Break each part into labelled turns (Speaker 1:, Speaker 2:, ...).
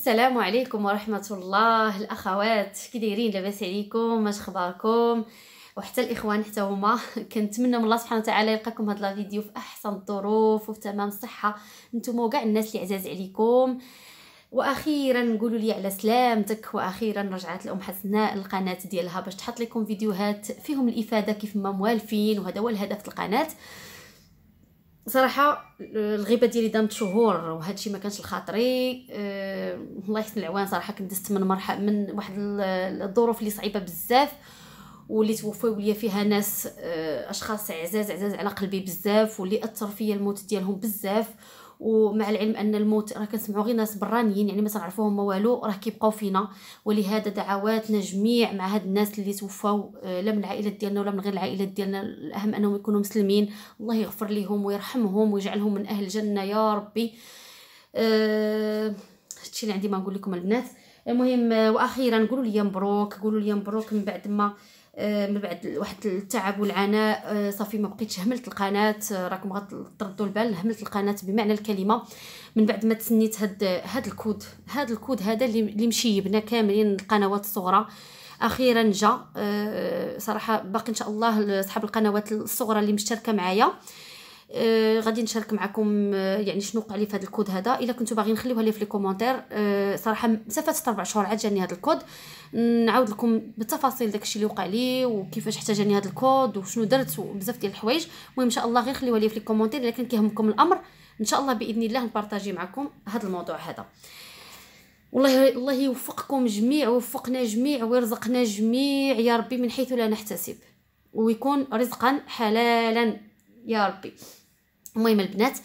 Speaker 1: السلام عليكم ورحمة الله الأخوات كديرين لاباس عليكم اش اخباركم وحتى الإخوان حتى هما كنتمنى من الله سبحانه وتعالى يلقاكم هاد الفيديو في أحسن الظروف وفي تمام الصحة نتوما وكاع الناس اللي عزاز عليكم واخيرا نقولوا لي على سلامتك واخيرا رجعت الام حسناء القناه ديالها باش تحط لكم فيديوهات فيهم الافاده كيف ما موالفين وهذا هو الهدف القناه صراحه الغيبه ديالي دامت شهور وهذا الشيء ما كانش لخاطري أه الله يحسن العوان صراحه كندست من مرحله من واحد الظروف اللي صعيبه بزاف واللي توفاو ليا فيها ناس آه، اشخاص عزاز عزاز على قلبي بزاف واللي اثر فيا الموت ديالهم بزاف ومع العلم ان الموت راه كنسمعوا غير ناس برانيين يعني ما تنعرفوهم ما والو راه كيبقاو فينا ولهذا دعواتنا جميع مع هاد الناس اللي توفاو آه، لا من العائلات ديالنا ولا من غير العائلات ديالنا الاهم انهم يكونوا مسلمين الله يغفر لهم ويرحمهم ويجعلهم من اهل الجنه يا ربي أه... هادشي اللي عندي ما نقول لكم البنات المهم آه، واخيرا قولوا لي مبروك قولوا لي مبروك من بعد ما آه، من بعد واحد التعب والعناء آه، صافي ما بقيتش هملت القناه آه، راكم غتردوا البال هملت القناه بمعنى الكلمه من بعد ما تسنيت هاد هاد الكود هاد الكود هذا اللي مشيبنا كاملين القنوات الصغرى اخيرا جا صراحه باقي ان شاء الله اصحاب القنوات الصغرى اللي مشتركه معايا آه غادي نشارك معكم آه يعني شنو وقع لي في هذا الكود هذا الا كنتو باغيين نخليوها لي في لي كومونتير آه صراحه مسافه 4 شهور عاد جاني هذا الكود نعاود لكم بالتفاصيل داكشي اللي وقع لي وكيفاش حتى جاني هذا الكود وشنو درت وبزاف ديال الحوايج المهم ان شاء الله غير خليوها لي في لي كومونتير الا كان كيهمكم الامر ان شاء الله باذن الله نبارطاجي معكم هذا الموضوع هذا والله الله يوفقكم جميع ويوفقنا جميع ويرزقنا جميع يا ربي من حيث لا نحتسب ويكون رزقا حلالا يا ربي المهم البنات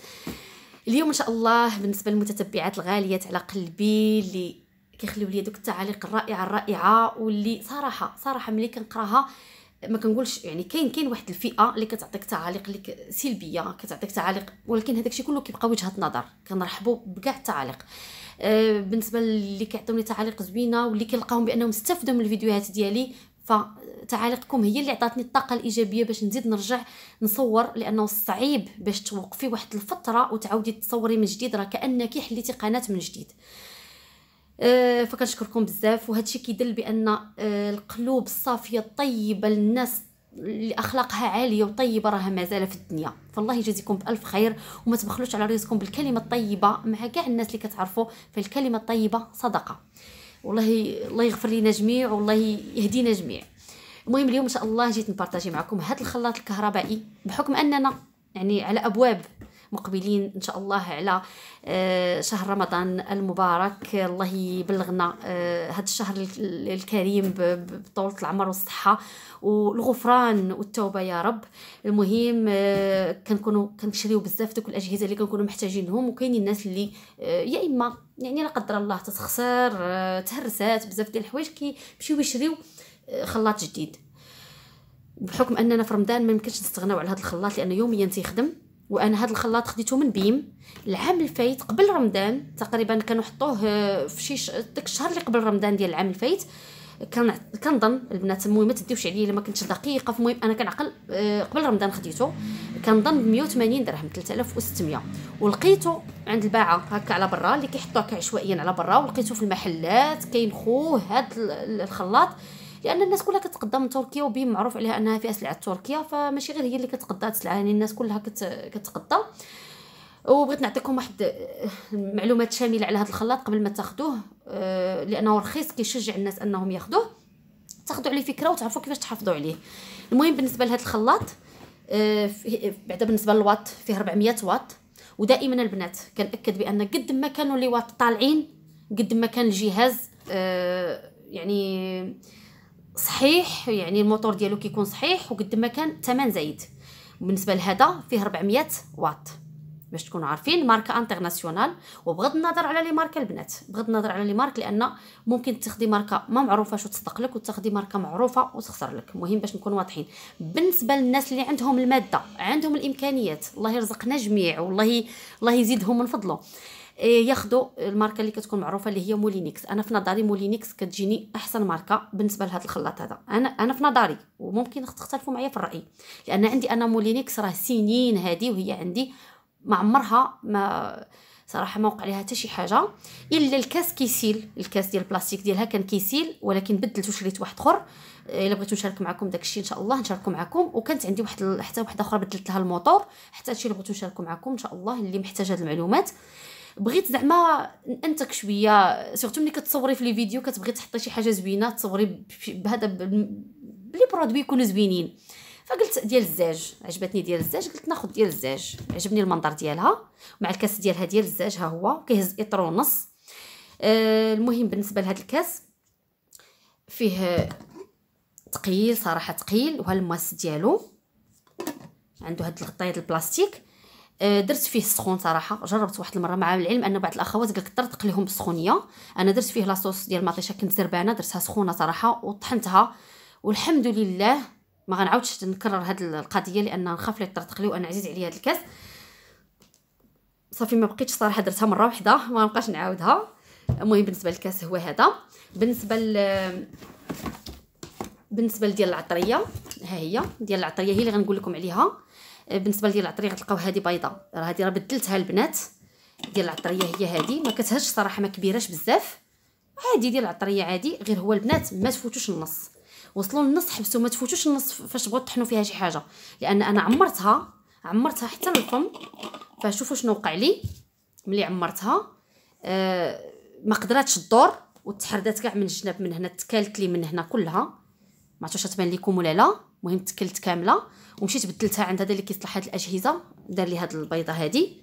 Speaker 1: اليوم ان شاء الله بالنسبه للمتتبعات الغاليات على قلبي اللي كيخليو لي دوك التعاليق الرائعه الرائعه واللي صراحه صراحه ملي كنقراها ما كنقولش يعني كاين كاين واحد الفئه اللي كتعطيك تعاليق اللي سلبيه كتعطيك تعاليق ولكن هذاك الشيء كله كيبقى وجهه نظر كنرحبوا بكاع التعاليق آه، بالنسبه اللي كيعطوني تعاليق زوينه واللي كيلقاهم بانهم استفدوا من الفيديوهات ديالي فتعاليقكم هي اللي عطاتني الطاقه الايجابيه باش نزيد نرجع نصور لانه صعيب باش توقفي واحد الفتره وتعاودي تصوري من جديد راه كانك حليتي قناه من جديد أه، فكنشكركم بزاف وهذا الشيء كيدل بان أه، القلوب الصافيه الطيبه للناس اللي اخلاقها عاليه وطيبه راها مازال في الدنيا فالله يجازيكم بالف خير وما تبخلوش على رزقكم بالكلمه الطيبه مع كاع الناس اللي كتعرفوا فالكلمه الطيبه صدقه والله الله يغفر لينا جميع والله يهدينا جميع المهم اليوم ان شاء الله جيت نبارطاجي معكم هذا الخلاط الكهربائي بحكم اننا يعني على ابواب مقبلين ان شاء الله على آه، شهر رمضان المبارك الله يبلغنا آه، هذا الشهر الكريم بطولة العمر والصحة والغفران والتوبة يا رب المهم آه، كنكونوا كنشريو بزاف دوك الاجهزة اللي كنكونوا محتاجينهم وكاينين الناس اللي يا اما يعني لا قدر الله تتخسر تهرسات بزاف ديال الحوايج كيمشيو يشريو خلاط جديد بحكم اننا في رمضان ما يمكنش نستغناو على هذا الخلاط لانه يوميا تيخدم وانا هذا الخلاط خديته من بيم العام الفايت قبل رمضان تقريبا كانوا حطوه في شي داك الشهر اللي قبل رمضان ديال العام الفايت كان كنظن البنات المهم ما تديوش عليا ما كنتش دقيقه في المهم انا كنعقل آه، قبل رمضان خديته كنظن ب 180 درهم 3600 ولقيته عند الباعه هكا على برا اللي كيحطوه كعشوائيا عشوائيا على برا ولقيته في المحلات كاين خوه هذا الخلاط لان الناس كلها كتقضى من تركيا وبين معروف عليها انها فيها سلعه تركيا فماشي غير هي اللي كتقضى السلعه يعني الناس كلها كت... كتقضى وبغيت نعطيكم واحد معلومات شامله على هذا الخلاط قبل ما تاخذوه آه، لانه رخيص كيشجع الناس انهم ياخذوه تاخذوا عليه فكره وتعرفوا كيفاش تحافظوا عليه المهم بالنسبه لهذا الخلاط آه، بعدا بالنسبه للواط فيه 400 واط ودائما البنات كنأكد بان قد ما كانوا لي واط طالعين قد ما كان الجهاز آه، يعني صحيح يعني الموتور ديالو كيكون صحيح وقد ما كان ثمن زايد بالنسبه لهذا فيه 400 واط باش تكونوا عارفين ماركه انترناسيونال وبغض النظر على لي ماركه البنات بغض النظر على لي مارك لان ممكن تاخدي ماركه ما معروفاش وتصدق لك وتاخدي ماركه معروفه وتخسر لك مهم باش نكون واضحين بالنسبه للناس اللي عندهم الماده عندهم الامكانيات الله يرزقنا جميع والله الله يزيدهم من فضله آه، ياخذوا الماركه اللي كتكون معروفه اللي هي مولينيكس انا في نظري مولينيكس كتجيني احسن ماركه بالنسبه لهذا الخلاط هذا انا انا في نظري وممكن تختلفوا معايا في الراي لان عندي انا مولينيكس راه سنين هذه وهي عندي ما عمرها ما صراحه ما وقع لها حتى شي حاجه الا الكاس كيسيل الكاس ديال البلاستيك ديالها كان كيسيل ولكن بدلت وشريت واحد اخر آه، الا بغيتو نشارك معكم داكشي ان شاء الله نشاركو معكم وكانت عندي واحد حتى واحده اخرى بدلت لها الموتور حتى هادشي اللي بغيتو نشاركو معكم ان شاء الله اللي محتاج هاد المعلومات بغيت زعما انتك شويه سورتو ملي كتصوري في لي فيديو كتبغي تحطي شي حاجه زوينه تصوري بهذا بلي برودوي يكونوا زوينين فقلت ديال الزاج عجبتني ديال الزاج قلت ناخذ ديال الزاج عجبني المنظر ديالها مع الكاس ديالها ديال الزاج ها هو كيهز اطر ونص آه المهم بالنسبه لهذا الكاس فيه تقيل صراحه تقيل وها الماس ديالو عنده هاد الغطايه البلاستيك آه، درت فيه السخون صراحه جربت واحد المره مع العلم ان بعض الاخوات قالك طرطق تقليهم بالسخونيه انا درت فيه لاصوص ديال المطيشه كنت زربانه درتها سخونه صراحه وطحنتها والحمد لله ما غنعاودش نكرر هاد القضيه لان نخاف لي طرطق وانا عزيز عليا هاد الكاس صافي ما بقيتش صراحه درتها مره واحده ما نبقاش نعاودها المهم بالنسبه للكاس هو هذا بالنسبه بالنسبه لديال العطريه ها هي ديال العطريه هي اللي غنقول لكم عليها بالنسبه لديال العطريه غتلقاو هذه بيضاء راه هذه راه بدلتها البنات ديال العطريه هي هذه ما كتهش صراحه ما كبيراش بزاف عادي ديال العطريه عادي غير هو البنات ما تفوتوش النص وصلوا للنص حبسوا ما تفوتوش النص فاش بغاو تطحنوا فيها شي حاجه لان انا عمرتها عمرتها حتى للفم فشوفوا شنو وقع لي ملي عمرتها أه ما قدراتش الدور وتحردات كاع من الجناب من هنا تكالت لي من هنا كلها ما عرفتش تبان لكم ولا لا المهم تكلت كامله ومشيت بدلتها عند هذا اللي كيصلح هاد الاجهزه دار لي هاد البيضه هادي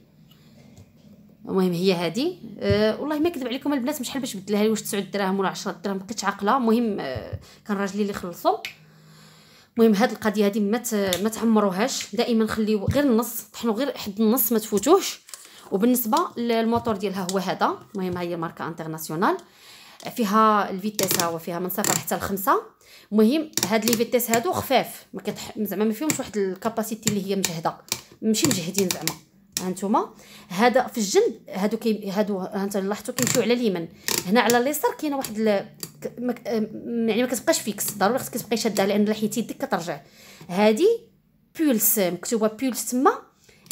Speaker 1: المهم هي هادي أه والله ما كذب عليكم البنات شحال باش بدلها لي واش 9 دراهم ولا 10 دراهم ما عاقله المهم أه كان راجلي اللي خلصو المهم هاد القضيه هادي ما ما تعمروهاش دائما خليو غير النص طحنوا غير حد النص ما تفوتوش وبالنسبه للموتور ديالها هو هذا المهم هي ماركه انترناسيونال فيها الفيتيس هاو فيها من صفر حتى لخمسة مهم هاد لي فيتيس هادو خفاف ما كتح زعما ما فيهمش واحد الكاباسيتي اللي هي مجهده ماشي مجهدين زعما هانتوما هذا في الجنب هادو كي هادو هانت لاحظتوا كيمشيو على اليمين هنا على اليسار كاينه واحد ال... مك... يعني ما كتبقاش فيكس ضروري خصك تبقاي شاده لان لحيتي يدك كترجع هادي بولس مكتوبه بولس تما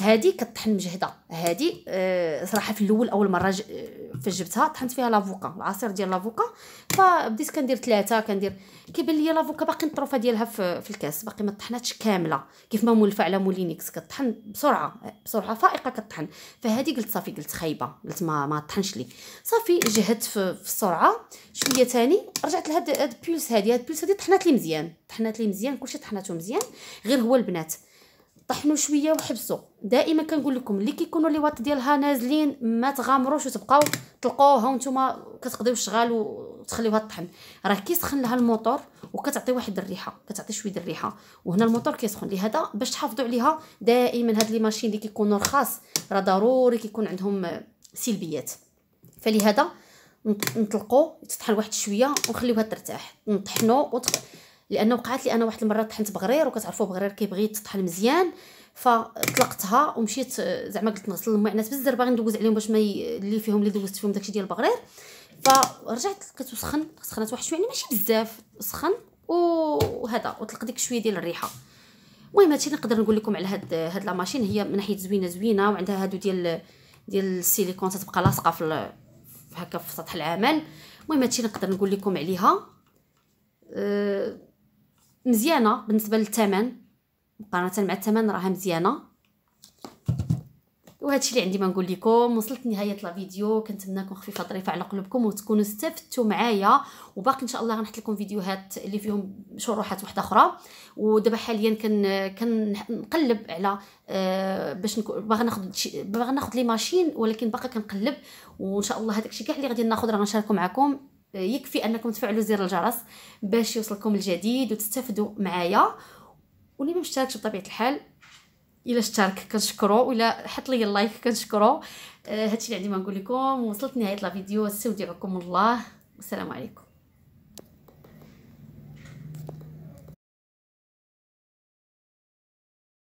Speaker 1: هادي كطحن مجهده هادي آه صراحه في الاول اول مره ج... آه، فاش جبتها طحنت فيها لافوكا العصير ديال لافوكا فبديت كندير ثلاثه كندير كيبان لي لافوكا باقي الطروفه ديالها في, في الكاس باقي ما طحناتش كامله كيف ما مولفه على مولينيكس كطحن بسرعه بسرعه فائقه كطحن فهادي قلت صافي قلت خايبه قلت ما ما طحنش لي صافي جهدت في, في السرعه شويه ثاني رجعت لهاد البيوس هادي هاد البيوس هادي طحنات لي مزيان طحنات لي مزيان كلشي طحناتو مزيان غير هو البنات طحنوا شويه وحبسوا دائما كنقول لكم اللي كيكونوا واط ديالها نازلين ما تغامروش وتبقاو تلقوها وانتم كتقضيو الشغال وتخليوها تطحن راه كيسخن لها الموتور وكتعطي واحد الريحه كتعطي شويه الريحه وهنا الموتور كيسخن لهذا باش تحافظوا عليها دائما هاد لي ماشين اللي كيكونوا رخاص راه ضروري كيكون عندهم سلبيات فلهذا نطلقوا تطحن واحد شويه ونخليوها ترتاح نطحنوا لانه وقعت لي انا واحد المره طحنت بغرير وكتعرفوا بغرير كيبغي يتطحن مزيان فطلقتها ومشيت زعما قلت نغسل المعنات بزاف باغي ندوز عليهم باش ما اللي فيهم اللي دوزت فيهم داكشي ديال البغرير فرجعت لقيته سخن سخنات واحد شويه يعني ماشي بزاف سخن وهذا وطلق ديك شويه ديال الريحه المهم هادشي اللي نقدر نقول لكم على هاد هاد لا ماشين هي من ناحيه زوينه زوينه وعندها هادو ديال ديال السيليكون تتبقى لاصقه في هكا في سطح العمل المهم هادشي اللي نقدر نقول لكم عليها أه مزيانه بالنسبه للثمن مقارنه مع الثمن راها مزيانه وهادشي اللي عندي ما نقول لكم وصلت نهايه لا فيديو تكون خفيفه طريفه على قلوبكم وتكونوا استفدتوا معايا وباقي ان شاء الله غنحط لكم فيديوهات اللي فيهم شروحات واحده اخرى ودابا حاليا كن كنقلب على أه باش باغا ناخذ باغا ناخذ لي ماشين ولكن باقا كنقلب وان شاء الله هذاك الشيء كاع اللي غادي ناخذ راه غنشاركو معكم يكفي انكم تفعلوا زر الجرس باش يوصلكم الجديد وتستفدوا معايا واللي ما مشتركش بطبيعه الحال الا اشترك كنشكرو ولا حط لي اللايك كنشكرو آه، هادشي اللي عندي ما نقول لكم وصلت نهايه لا فيديو استودعكم الله والسلام عليكم